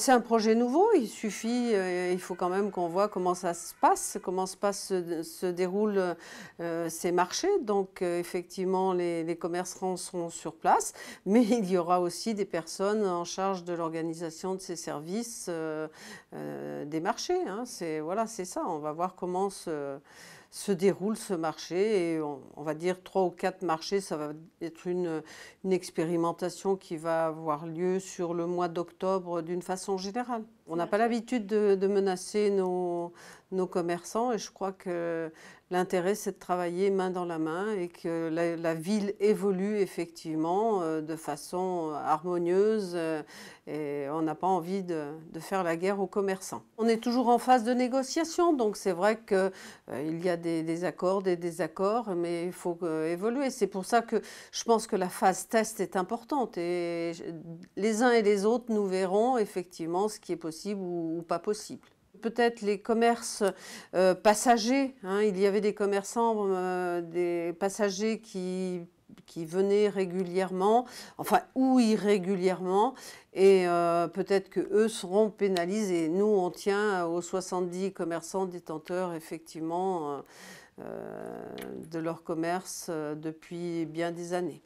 C'est un projet nouveau, il suffit, euh, il faut quand même qu'on voit comment ça se passe, comment se, se déroulent euh, ces marchés. Donc euh, effectivement, les, commerçants seront sur place, mais il y aura aussi des personnes en charge de l'organisation de ces services des marchés. Hein. C'est voilà, ça, on va voir comment se se déroule ce marché. Et on, va dire trois ou quatre marchés, ça va être une, une expérimentation qui va avoir lieu sur le mois d'octobre d'une façon générale. On n'a pas l'habitude de menacer nos, nos commerçants. Et je crois que l'intérêt, c'est de travailler main dans la main et que la, ville évolue effectivement euh, de façon harmonieuse. Euh, et on n'a pas envie de, faire la guerre aux commerçants. On est toujours en phase de négociation, donc c'est vrai qu'il euh, y a des, accords, des désaccords, mais il faut évoluer. C'est pour ça que je pense que la phase test est importante. Et les uns et les autres, nous verrons effectivement ce qui est possible ou pas possible peut-être les commerces euh, passagers. Hein. il y avait des commerçants, euh, des passagers qui venaient régulièrement, enfin ou irrégulièrement, et euh, peut-être que eux seront pénalisés. Nous, on tient aux 70 commerçants détenteurs effectivement de leur commerce depuis bien des années.